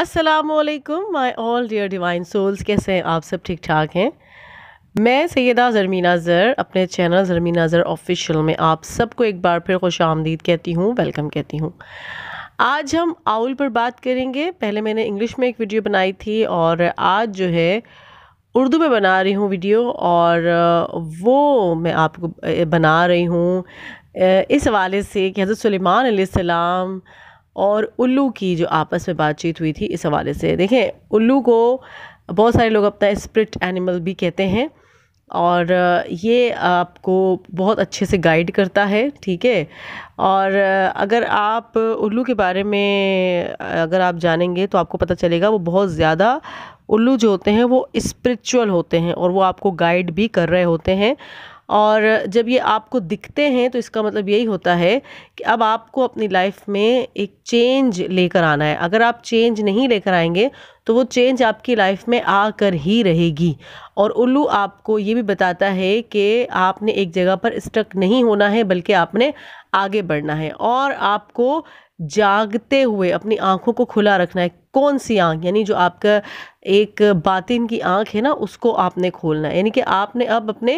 असलकम my all dear divine souls कैसे हैं आप सब ठीक ठाक हैं मैं सैदा ज़रमीना ज़र अपने चैनल ज़रमीना ज़र ऑफिशियल में आप सबको एक बार फिर खुश आमदीद कहती हूँ वेलकम कहती हूँ आज हम आउल पर बात करेंगे पहले मैंने इंग्लिश में एक वीडियो बनाई थी और आज जो है उर्दू में बना रही हूँ वीडियो और वो मैं आपको बना रही हूँ इस हवाले से कि हज़रत सलेमान सलाम और उल्लू की जो आपस में बातचीत हुई थी इस हवाले से देखें उल्लू को बहुत सारे लोग अपना स्प्रिट एनिमल भी कहते हैं और ये आपको बहुत अच्छे से गाइड करता है ठीक है और अगर आप उल्लू के बारे में अगर आप जानेंगे तो आपको पता चलेगा वो बहुत ज़्यादा उल्लू जो होते हैं वो स्पिरिचुअल होते हैं और वो आपको गाइड भी कर रहे होते हैं और जब ये आपको दिखते हैं तो इसका मतलब यही होता है कि अब आपको अपनी लाइफ में एक चेंज लेकर आना है अगर आप चेंज नहीं लेकर आएंगे तो वो चेंज आपकी लाइफ में आकर ही रहेगी और उल्लू आपको ये भी बताता है कि आपने एक जगह पर स्टक नहीं होना है बल्कि आपने आगे बढ़ना है और आपको जागते हुए अपनी आँखों को खुला रखना है कौन सी आँख यानी जो आपका एक बातिन की आँख है ना उसको आपने खोलना है यानी कि आपने अब अपने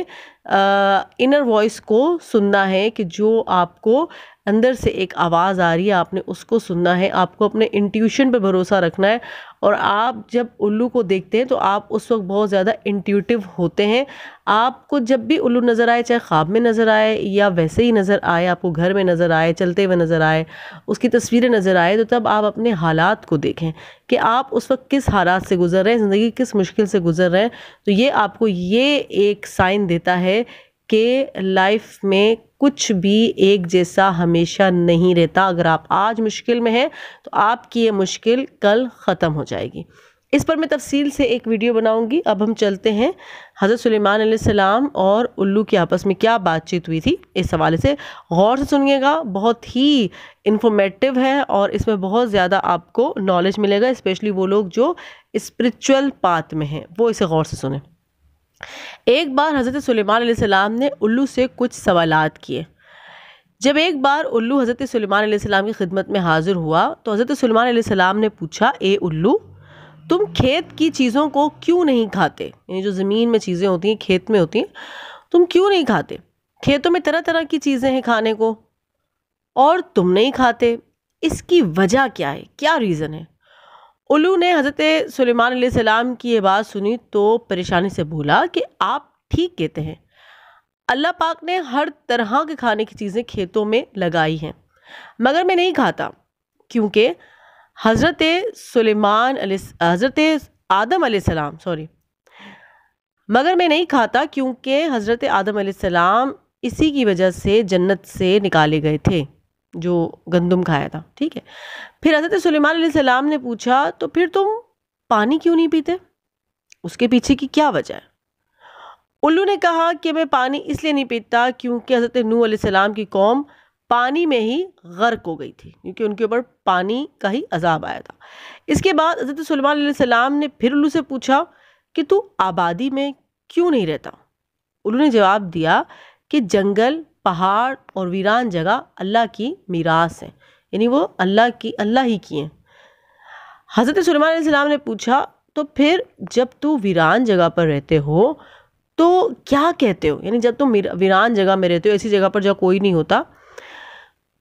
आ, इनर वॉइस को सुनना है कि जो आपको अंदर से एक आवाज़ आ रही है आपने उसको सुनना है आपको अपने इंट्यूशन पे भरोसा रखना है और आप जब उल्लू को देखते हैं तो आप उस वक्त बहुत ज़्यादा इंट्यूटिव होते हैं आपको जब भी उल्लू नज़र आए चाहे ख्वाब में नज़र आए या वैसे ही नज़र आए आपको घर में नज़र आए चलते हुए नज़र आए उसकी तस्वीरें नज़र आए तो तब आप अपने हालात को देखें कि आप उस वक्त किस हालात से गुजर रहे हैं ज़िंदगी किस मुश्किल से गुजर रहे हैं तो ये आपको ये एक साइन देता है के लाइफ में कुछ भी एक जैसा हमेशा नहीं रहता अगर आप आज मुश्किल में हैं तो आपकी ये मुश्किल कल ख़त्म हो जाएगी इस पर मैं तफसील से एक वीडियो बनाऊंगी अब हम चलते हैं हज़रत सुलेमान सलाम और उल्लू की आपस में क्या बातचीत हुई थी इस हवाले से गौर से सुनिएगा बहुत ही इन्फॉर्मेटिव है और इसमें बहुत ज़्यादा आपको नॉलेज मिलेगा स्पेशली वो लोग जो स्पिरिचुअल पाथ में हैं वो इसे गौर से सुने एक बार हज़रत सुलेमान सलाम ने उल्लू से कुछ सवालात किए जब एक बार उल्लू हज़रत सुलेमान सलाम की खिदमत में हाज़िर हुआ तो हज़रत सुलेमान सलाम ने पूछा ए उल्लू तुम खेत की चीज़ों को क्यों नहीं खाते यानी जो ज़मीन में चीज़ें होती हैं खेत में होती हैं तुम क्यों नहीं खाते खेतों में तरह तरह की चीज़ें हैं खाने को और तुम नहीं खाते इसकी वजह क्या है क्या रीज़न है उलू ने हज़रत सुलेमान सलाम की ये बात सुनी तो परेशानी से बोला कि आप ठीक कहते हैं अल्लाह पाक ने हर तरह के खाने की चीज़ें खेतों में लगाई हैं मगर मैं नहीं खाता क्योंकि हज़रत सुलेमान हज़रत आदम सलाम सॉरी मगर मैं नहीं खाता क्योंकि हज़रत आदम सलाम इसी की वजह से जन्नत से निकाले गए थे जो गंदम खाया था ठीक है फिर हजरत सलीमान सलाम ने पूछा तो फिर तुम पानी क्यों नहीं पीते उसके पीछे की क्या वजह है उल्लू ने कहा कि मैं पानी इसलिए नहीं पीता क्योंकि हज़रत नू आसम की कौम पानी में ही गर्क हो गई थी क्योंकि उनके ऊपर पानी का ही अजाब आया था इसके बाद हज़रत सलमान सलाम ने फिर उल्लू से पूछा कि तू आबादी में क्यों नहीं रहता उल्लू ने जवाब दिया कि जंगल पहाड़ और वीरान जगह अल्लाह की मीरास हैं यानी वो अल्लाह की अल्लाह ही की हैं हज़रत सलमान ने पूछा तो फिर जब तू वीरान जगह पर रहते हो तो क्या कहते हो यानी जब तुम वीरान जगह में रहते हो ऐसी जगह पर जब कोई नहीं होता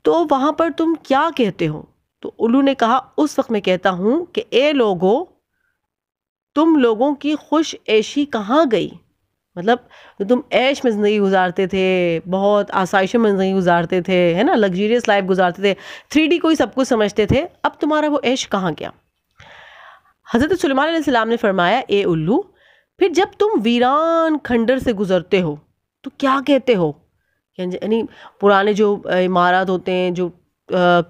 तो वहाँ पर तुम क्या कहते हो तो उल्लू ने कहा उस वक्त मैं कहता हूँ कि ए लोगो तुम लोगों की खुश ऐशी कहाँ गई मतलब जो तो तुम ऐश में ज़िंदगी गुजारते थे बहुत आसाइशों में ज़िंदगी गुजारते थे है ना लग्जरियस लाइफ गुजारते थे थ्री डी को ही सब कुछ समझते थे अब तुम्हारा वो ऐश कहाँ गया हज़रत सलाम ने फरमाया ए उल्लू फिर जब तुम वीरान खंडर से गुज़रते हो तो क्या कहते हो यानी पुराने जो इमारत होते हैं जो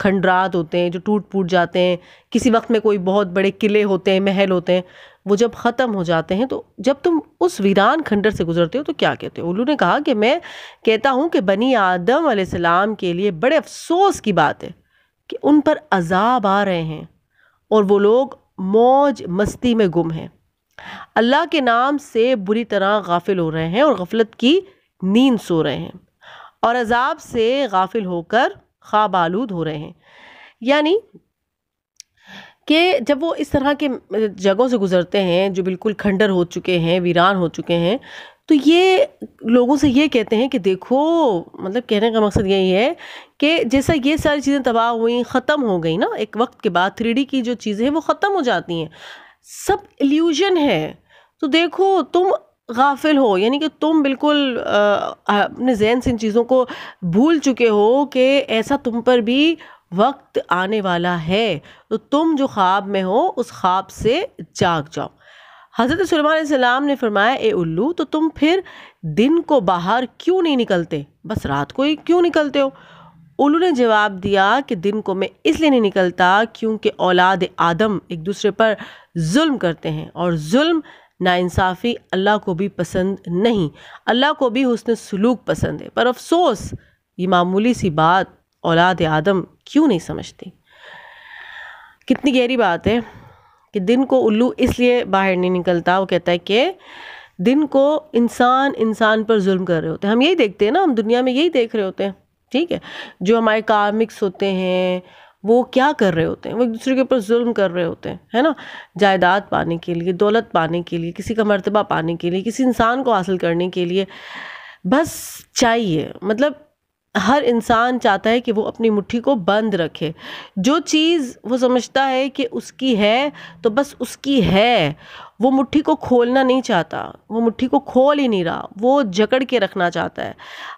खंडरात होते हैं जो टूट फूट जाते हैं किसी वक्त में कोई बहुत बड़े किले होते हैं महल होते हैं वो जब ख़त्म हो जाते हैं तो जब तुम उस वीरान खंडर से गुजरते हो तो क्या कहते हो उल्लू ने कहा कि मैं कहता हूँ कि बनी आदम आसमाम के लिए बड़े अफसोस की बात है कि उन पर अजाब आ रहे हैं और वो लोग मौज मस्ती में गुम हैं अल्लाह के नाम से बुरी तरह गाफिल हो रहे हैं और गफलत की नींद सो रहे हैं और अजाब से गाफिल होकर ख्वाब आलूद हो रहे हैं यानी कि जब वो इस तरह के जगहों से गुज़रते हैं जो बिल्कुल खंडर हो चुके हैं वीरान हो चुके हैं तो ये लोगों से ये कहते हैं कि देखो मतलब कहने का मकसद यही है कि जैसा ये सारी चीज़ें तबाह हुई ख़त्म हो गई ना एक वक्त के बाद थ्री की जो चीज़ें हैं वो ख़त्म हो जाती हैं सब इल्यूजन है तो देखो तुम गाफिल हो यानी कि तुम बिल्कुल आ, अपने जहन से इन चीज़ों को भूल चुके हो कि ऐसा तुम पर भी वक्त आने वाला है तो तुम जो ख्वाब में हो उस ख्वाब से जाग जाओ हज़रत सलमान ने फरमाया ए उल्लू तो तुम फिर दिन को बाहर क्यों नहीं निकलते बस रात को ही क्यों निकलते हो उल्लू ने जवाब दिया कि दिन को मैं इसलिए नहीं निकलता क्योंकि औलाद आदम एक दूसरे पर जुल्म करते हैं और जुल्म नाइंसाफ़ी अल्लाह को भी पसंद नहीं अल्लाह को भी हुसन सलूक पसंद है पर अफसोस ये मामूली सी बात औलाद आदम क्यों नहीं समझती कितनी गहरी बात है कि दिन को उल्लू इसलिए बाहर नहीं निकलता वो कहता है कि दिन को इंसान इंसान पर जुल्म कर रहे होते हैं हम यही देखते हैं ना हम दुनिया में यही देख रहे होते हैं ठीक है जो हमारे कार्मिक्स होते हैं वो क्या कर रहे होते हैं वो एक दूसरे के ऊपर जुल्म कर रहे होते हैं है ना जायदाद पाने के लिए दौलत पाने के लिए किसी का मरतबा पाने के लिए किसी इंसान को हासिल करने के लिए बस चाहिए मतलब हर इंसान चाहता है कि वो अपनी मुट्ठी को बंद रखे जो चीज़ वो समझता है कि उसकी है तो बस उसकी है वो मुट्ठी को खोलना नहीं चाहता वो मुट्ठी को खोल ही नहीं रहा वो जकड़ के रखना चाहता है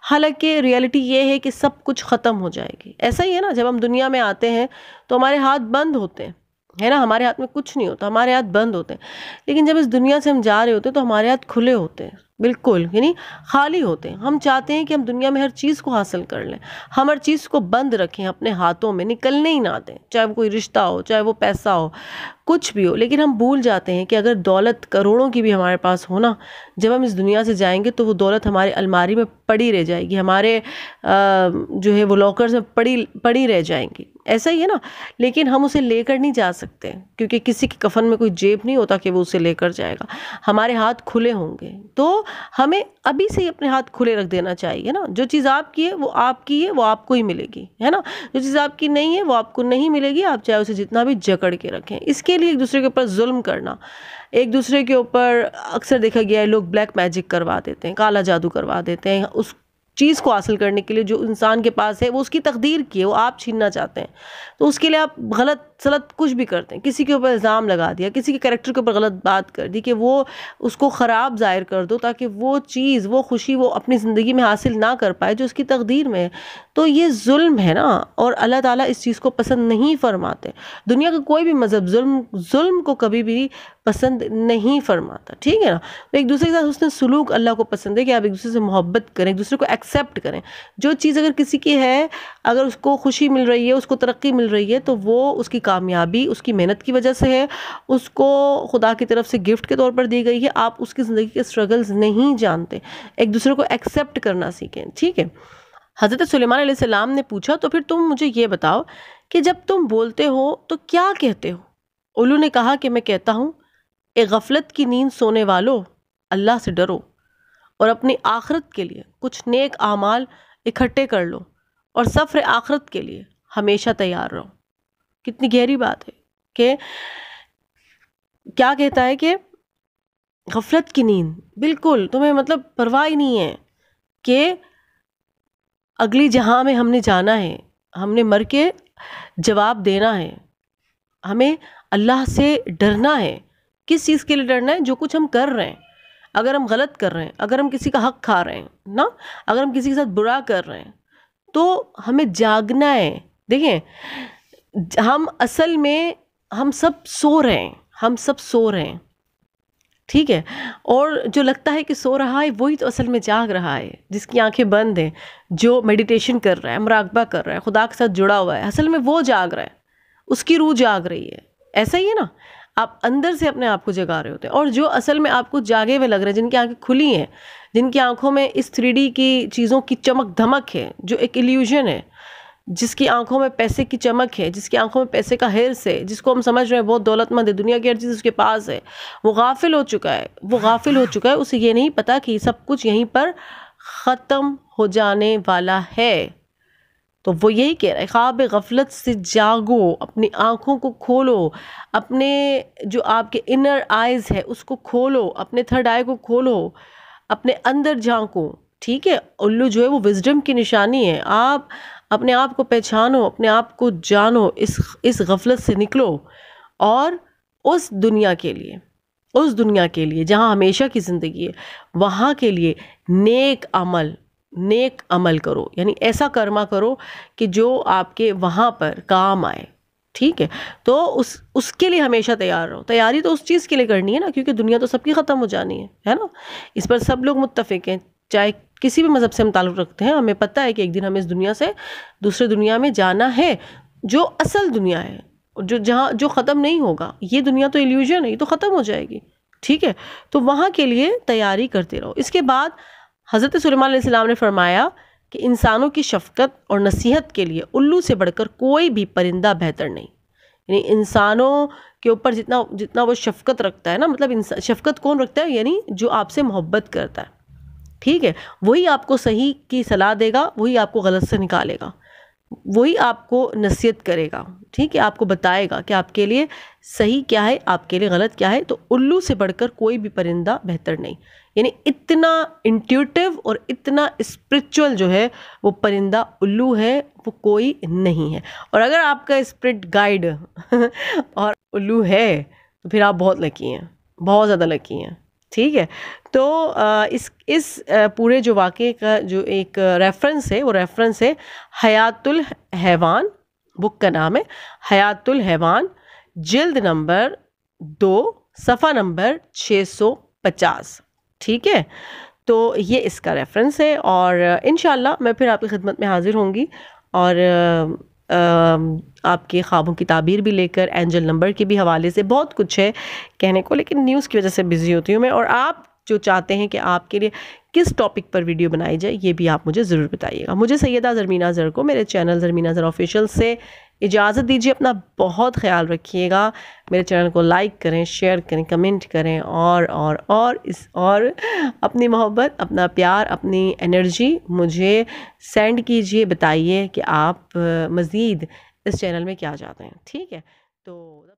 हालांकि रियलिटी ये है कि सब कुछ ख़त्म हो जाएगी ऐसा ही है ना जब हम दुनिया में आते हैं तो हमारे हाथ बंद होते हैं है ना हमारे हाथ में कुछ नहीं होता हमारे हाथ बंद होते हैं लेकिन जब इस दुनिया से हम जा रहे होते हैं तो हमारे हाथ खुले होते हैं बिल्कुल यानी खाली होते हैं हम चाहते हैं कि हम दुनिया में हर चीज़ को हासिल कर लें हम हर चीज़ को बंद रखें अपने हाथों में निकलने ही ना दें चाहे वो कोई रिश्ता हो चाहे वो पैसा हो कुछ भी हो लेकिन हम भूल जाते हैं कि अगर दौलत करोड़ों की भी हमारे पास हो ना जब हम इस दुनिया से जाएंगे तो वो दौलत हमारे अलमारी में पड़ी रह जाएगी हमारे आ, जो है वो लॉकर्स में पड़ी पड़ी रह जाएंगी ऐसा ही है ना लेकिन हम उसे लेकर नहीं जा सकते क्योंकि किसी के कफन में कोई जेब नहीं होता कि वो उसे लेकर जाएगा हमारे हाथ खुले होंगे तो हमें अभी से ही अपने हाथ खुले रख देना चाहिए ना जो चीज़ आपकी है वो आपकी है वो आपको ही मिलेगी है ना जो चीज़ आपकी नहीं है वो आपको नहीं मिलेगी आप चाहे उसे जितना भी जकड़ के रखें इसके लिए एक दूसरे के ऊपर जुल्म करना एक दूसरे के ऊपर अक्सर देखा गया है लोग ब्लैक मैजिक करवा देते हैं काला जादू करवा देते हैं उस चीज़ को हासिल करने के लिए जो इंसान के पास है वो उसकी तकदीर की है वो आप छीनना चाहते हैं तो उसके लिए आप गलत सलत कुछ भी करते हैं किसी के ऊपर इल्ज़ाम लगा दिया किसी के करेक्टर के ऊपर गलत बात कर दी कि वो उसको ख़राब ज़ाहिर कर दो ताकि वो चीज़ वो खुशी वो अपनी ज़िंदगी में हासिल ना कर पाए जो उसकी तकदीर में है तो ये जुल्म है ना और अल्लाह ताला इस चीज़ को पसंद नहीं फरमाते दुनिया का कोई भी मज़हब जुल्म जुल्म को कभी भी पसंद नहीं फरमाता ठीक है ना तो एक दूसरे के साथ उसने सलूक अल्लाह को पसंद है कि आप एक दूसरे से मोहब्बत करें एक दूसरे को एक्सेप्ट करें जो चीज़ अगर किसी की है अगर उसको खुशी मिल रही है उसको तरक्की मिल रही है तो वो उसकी कामयाबी उसकी मेहनत की वजह से है उसको खुदा की तरफ से गिफ्ट के तौर पर दी गई है आप उसकी ज़िंदगी के स्ट्रगल्स नहीं जानते एक दूसरे को एक्सेप्ट करना सीखें ठीक है हज़रत सुलेमान सलाम ने पूछा तो फिर तुम मुझे ये बताओ कि जब तुम बोलते हो तो क्या कहते हो उल्लू ने कहा कि मैं कहता हूँ ए गफलत की नींद सोने वालों अल्लाह से डरो और अपनी आखरत के लिए कुछ नेक आमाल इकट्ठे कर लो और सफ़र आखरत के लिए हमेशा तैयार रहो कितनी गहरी बात है कि क्या कहता है कि गफलत की नींद बिल्कुल तुम्हें मतलब परवाह ही नहीं है कि अगली जहां में हमने जाना है हमने मर के जवाब देना है हमें अल्लाह से डरना है किस चीज़ के लिए डरना है जो कुछ हम कर रहे हैं अगर हम गलत कर रहे हैं अगर हम किसी का हक खा रहे हैं ना अगर हम किसी के साथ बुरा कर रहे हैं तो हमें जागना है देखिए हम असल में हम सब सो रहे हैं हम सब सो रहे हैं ठीक है और जो लगता है कि सो रहा है वही तो असल में जाग रहा है जिसकी आंखें बंद हैं जो मेडिटेशन कर रहा है मुराकबा कर रहा है खुदा के साथ जुड़ा हुआ है असल में वो जाग रहा है उसकी रूह जाग रही है ऐसा ही है ना आप अंदर से अपने आप को जगा रहे होते हैं और जो असल में आपको जागे हुए लग रहे हैं जिनकी आंखें खुली हैं जिनकी आंखों में इस थ्री की चीज़ों की चमक धमक है जो एक इल्यूजन है जिसकी आंखों में पैसे की चमक है जिसकी आंखों में पैसे का हिरस है जिसको हम समझ रहे हैं बहुत दौलतमंद है दुनिया की हर चीज़ उसके पास है वो गाफिल हो चुका है वो गाफिल हो चुका है उसे ये नहीं पता कि सब कुछ यहीं पर ख़त्म हो जाने वाला है तो वो यही कह रहा है ख्वाब गफलत से जागो अपनी आँखों को खोलो अपने जो आपके इनर आइज़ है उसको खोलो अपने थर्ड आई को खोलो अपने अंदर झाँको ठीक है उल्लू जो है वो विजडम की निशानी है आप अपने आप को पहचानो अपने आप को जानो इस इस गफलत से निकलो और उस दुनिया के लिए उस दुनिया के लिए जहाँ हमेशा की ज़िंदगी है वहाँ के लिए नेक अमल नेक अमल करो यानी ऐसा कर्मा करो कि जो आपके वहाँ पर काम आए ठीक है तो उस उसके लिए हमेशा तैयार रहो तैयारी तो उस चीज़ के लिए करनी है ना क्योंकि दुनिया तो सबकी ख़त्म हो जानी है है ना इस पर सब लोग मुतफ़ हैं चाहे किसी भी मज़हब से हम ताल्लुक़ रखते हैं हमें पता है कि एक दिन हमें इस दुनिया से दूसरे दुनिया में जाना है जो असल दुनिया है जो जहाँ जो ख़त्म नहीं होगा ये दुनिया तो एल्यूजन है ये तो ख़त्म हो जाएगी ठीक है तो वहाँ के लिए तैयारी करते रहो इसके बाद हज़रत सलेमान ने फरमाया कि इंसानों की शफकत और नसीहत के लिए उल्लू से बढ़कर कोई भी परिंदा बेहतर नहीं यानी इंसानों के ऊपर जितना जितना वो शफकत रखता है ना मतलब शफकत कौन रखता है यानी जो आपसे मोहब्बत करता है ठीक है वही आपको सही की सलाह देगा वही आपको गलत से निकालेगा वही आपको नसीहत करेगा ठीक है आपको बताएगा कि आपके लिए सही क्या है आपके लिए गलत क्या है तो उल्लू से बढ़कर कोई भी परिंदा बेहतर नहीं यानी इतना इंट्यूटिव और इतना स्पिरिचुअल जो है वो परिंदा उल्लू है वो कोई नहीं है और अगर आपका स्प्रिट गाइड और उल्लू है तो फिर आप बहुत लकी हैं बहुत ज़्यादा लकी हैं ठीक है तो इस इस पूरे जो वाक़े का जो एक रेफरेंस है वो रेफरेंस है हयातुल हैवान बुक का नाम है हयातुल हैवान जिल्द नंबर दो सफ़ा नंबर 650 ठीक है तो ये इसका रेफरेंस है और इन मैं फिर आपकी खिदमत में हाज़िर होंगी और आपके ख्वाबों की ताबीर भी लेकर एंजल नंबर के भी हवाले से बहुत कुछ है कहने को लेकिन न्यूज़ की वजह से बिज़ी होती हूँ मैं और आप जो चाहते हैं कि आपके लिए किस टॉपिक पर वीडियो बनाई जाए ये भी आप मुझे ज़रूर बताइएगा मुझे सैदा ज़रमीना ज़र को मेरे चैनल ज़रमीना ज़र ऑफिशियल से इजाज़त दीजिए अपना बहुत ख्याल रखिएगा मेरे चैनल को लाइक करें शेयर करें कमेंट करें और और और इस और अपनी मोहब्बत अपना प्यार अपनी एनर्जी मुझे सेंड कीजिए बताइए कि आप मज़ीद इस चैनल में क्या चाहते हैं ठीक है तो